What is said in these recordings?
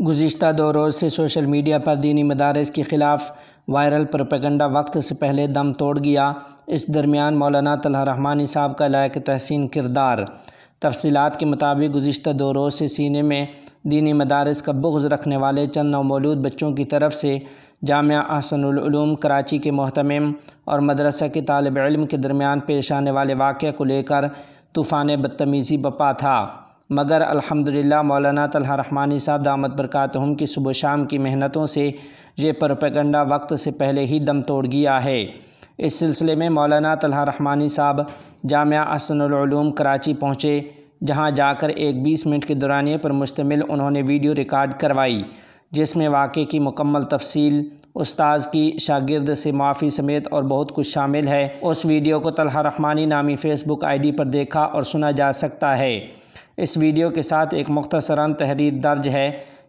गुज्त दो रोज़ से social media पर दीनी मदारस के ख़िलाफ़ वायरल प्रोपेगंडा वक्त से पहले दम तोड़ गया इस दरमियान मौलाना तलहा रहमानी साहब का लायक तहसीन किरदार तफसीत के मुताबिक गुज्त दो रोज़ से सीने में दीनी मदारस का बुग्ज़ रखने वाले चंद नवमौलूद बच्चों की तरफ से जाम अहसनूम कराची के महतम और मदरसा के तालब इलम के दरमियान पेश आने वाले वाक़ को लेकर तूफ़ान बदतमीज़ी बपा था मगर अल्हम्दुलिल्लाह मौलाना तलहा रहमानी साहब दामद बरक़ात हम की सुबह शाम की मेहनतों से ये प्रोपेगंडा वक्त से पहले ही दम तोड़ गया है इस सिलसिले में मौलाना तलहा रहमानी साहब जामिया असनूम कराची पहुँचे जहाँ जाकर एक बीस मिनट के दौरानिए पर मुश्तमिल उन्होंने वीडियो रिकॉर्ड करवाई जिसमें वाक़े की मुकम्मल तफसील उस्ताज की शागिर्द से माफ़ी समेत और बहुत कुछ शामिल है उस वीडियो को तलहा रहमानी नामी फ़ेसबुक आईडी पर देखा और सुना जा सकता है इस वीडियो के साथ एक मुख्तसरा तहरीर दर्ज है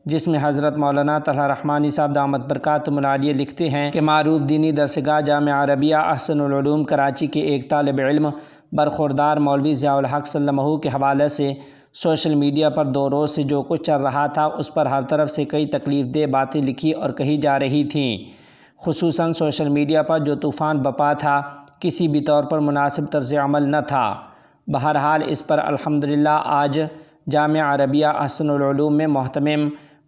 जिसमें हज़रत मौलाना तला रहमानी साहब दामद बरक़ातमलिया लिखते हैं कि मरूफ दीनी दरसगाह जाम अरबिया अहसनूम कराची के एक तालब इल्म बरखुरदार मौलवी ज़ियाल्हक सल्लमहू के हवाले से सोशल मीडिया पर दो रोज़ से जो कुछ चल रहा था उस पर हर तरफ से कई तकलीफ़ दह बातें लिखी और कही जा रही थीं खूस सोशल मीडिया पर जो तूफ़ान बपा था किसी भी तौर पर मुनासिब तर्ज अमल न था बहरहाल इस पर अल्हम्दुलिल्लाह आज जाम अरबिया हसनूम में महतम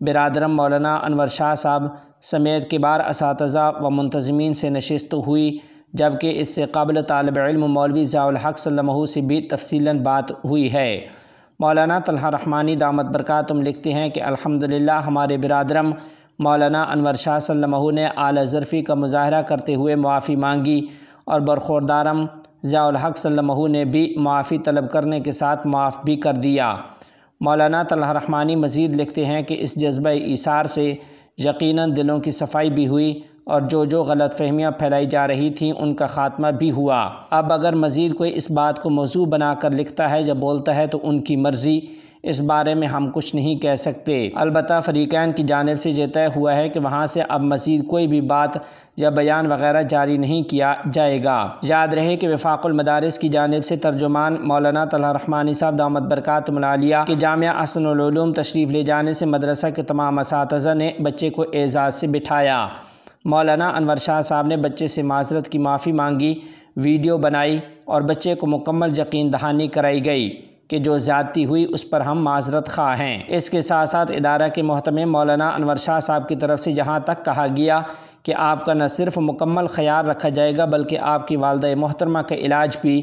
बिरदरम मौलाना अनवर शाह साहब समेत किबार इस व मुंतज़मीन से नशस्त हुई जबकि इससे कबल तालब इल्म मौलवी ज़ियाल्हक सलमहू से भी तफसीला बात हुई है मौलाना तलह रहमानी दामद बरकातम लिखते हैं कि अल्हम्दुलिल्लाह हमारे बिरदरम मौलाना अनवर शाह सलमहू ने आला ज़रफ़ी का मुजाहरा करते हुए माफ़ी मांगी और बरखोरदारम ज़ियाल्हक सल्लमहू ने भी माफ़ी तलब करने के साथ माफ़ भी कर दिया मौलाना तलहरहमानी मज़ीद लिखते हैं कि इस जज्ब इसार से यकीनन दिलों की सफाई भी हुई और जो जो गलत फहमियाँ फैलाई जा रही थीं उनका ख़ात्मा भी हुआ अब अगर मज़ीद कोई इस बात को मौजू बना कर लिखता है या बोलता है तो उनकी मर्ज़ी इस बारे में हम कुछ नहीं कह सकते अलबत् फ़रीकैन की जानब से यह तय हुआ है कि वहाँ से अब मज़ीद कोई भी बात या बयान वगैरह जारी नहीं किया जाएगा याद रहे कि मदारस की जानब से तर्जुमान मौलाना तला रहमानी साहब दामद बरक़ात मलालिया के जाम असनूम तशरीफ़ ले जाने से मदरसा के तमाम इस ने बच्चे को एज़ाज़ से बिठाया मौलाना अनवर शाह साहब ने बच्चे से माजरत की माफ़ी मांगी वीडियो बनाई और बच्चे को मुकम्मल यकीन दहानी कराई गई कि जो ज़्यादती हुई उस पर हम माजरत खा हैं इसके साथ साथ इदारा के महतम मौलाना अनवर शाह साहब की तरफ से यहाँ तक कहा गया कि आपका न सिर्फ मुकम्मल ख्याल रखा जाएगा बल्कि आपकी वालद मोहतरमा का इलाज भी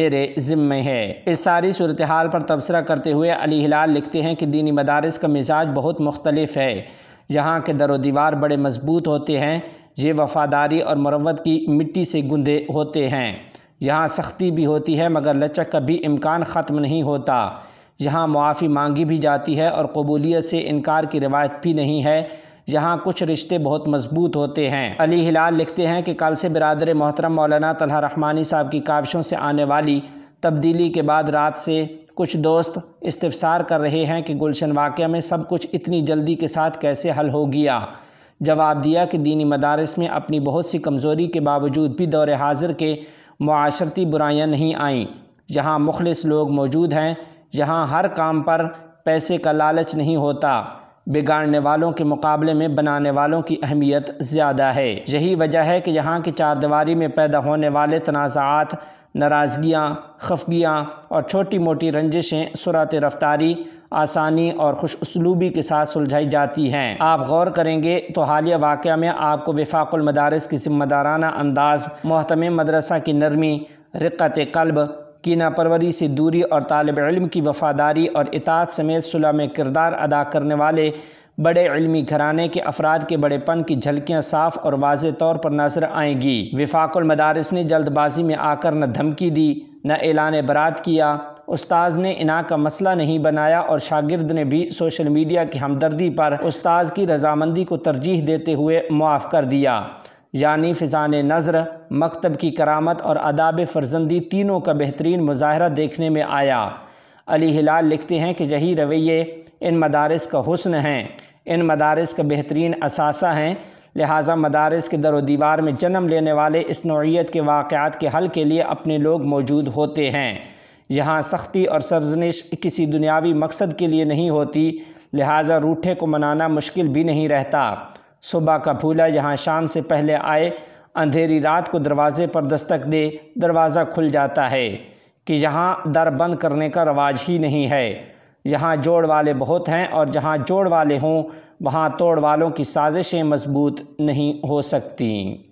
मेरे ज़िम्मे है इस सारी सूरत हाल पर तबसरा करते हुए अली हिलाल लिखते हैं कि दीनी मदारस का मिजाज बहुत मुख्तलफ है यहाँ के दर दीवार बड़े मजबूत होते हैं ये वफ़ादारी और मरवत की मिट्टी से गुंदे होते हैं यहाँ सख्ती भी होती है मगर लचक का भी इम्कान ख़त्म नहीं होता यहाँ मुआफ़ी मांगी भी जाती है और कबूलियत से इनकार की रिवायत भी नहीं है यहाँ कुछ रिश्ते बहुत मजबूत होते हैं अली हिलाल लिखते हैं कि कल से बिरदर मोहतरम मौलाना तलहा रहमानी साहब की काविशों से आने वाली तब्दीली के बाद रात से कुछ दोस्त इस्तफसार कर रहे हैं कि गुलशन वाक़ में सब कुछ इतनी जल्दी के साथ कैसे हल हो गया जवाब दिया कि दीनी मदारस में अपनी बहुत सी कमज़ोरी के बावजूद भी दौरे हाजिर के माशरती बुराइयाँ नहीं आईं यहाँ मुखलिस लोग मौजूद हैं यहाँ हर काम पर पैसे का लालच नहीं होता बिगाड़ने वालों के मुकाबले में बनाने वालों की अहमियत ज़्यादा है यही वजह है कि यहाँ की चारदीवारी में पैदा होने वाले तनाज़ात नाराज़गियाँ खफगियाँ और छोटी मोटी रंजिशें सुरात रफ्तारी आसानी और खुश उसलूबी के साथ सुलझाई जाती हैं आप गौर करेंगे तो हालिया वाक़ में आपको मदारस की ज़िम्मेदाराना अंदाज़ मोहतम मदरसा की नरमी रिक्क़त कल्ब कीना परवरी से दूरी और तालब इलम की वफादारी और इतात समेत सुलह में किरदार अदा करने वाले बड़े इलमी घराने के अफराद के बड़ेपन की झलकियाँ साफ और वाज तौर पर नजर आएंगी विफाकुल मदारस ने जल्दबाजी में आकर न धमकी दी न ऐलान बरात किया उस्ताज़ ने इना का मसला नहीं बनाया और शागिर्द ने भी सोशल मीडिया की हमदर्दी पर उस्ताज़ की रजामंदी को तरजीह देते हुए मुआफ़ कर दिया यानी फ़िज़ान नज़र मकतब की करामत और अदाब फर्जंदी तीनों का बेहतरीन मुजाहरा देखने में आया अली हिलाल लिखते हैं कि यही रवैये इन मदारस का हसन हैं इन मदारस का बेहतरीन असासा हैं लिहाजा मदारस के दर व दीवार में जन्म लेने वाले इस नौीयत के वाक़ात के हल के लिए अपने लोग मौजूद होते हैं यहाँ सख्ती और सरजनिश किसी दुनियावी मकसद के लिए नहीं होती लिहाजा रूठे को मनाना मुश्किल भी नहीं रहता सुबह का फूला यहाँ शाम से पहले आए अंधेरी रात को दरवाज़े पर दस्तक दे दरवाज़ा खुल जाता है कि यहाँ दर बंद करने का रवाज ही नहीं है यहाँ जोड़ वाले बहुत हैं और जहाँ जोड़ वाले हों वहाँ तोड़ वालों की साजिशें मजबूत नहीं हो सकती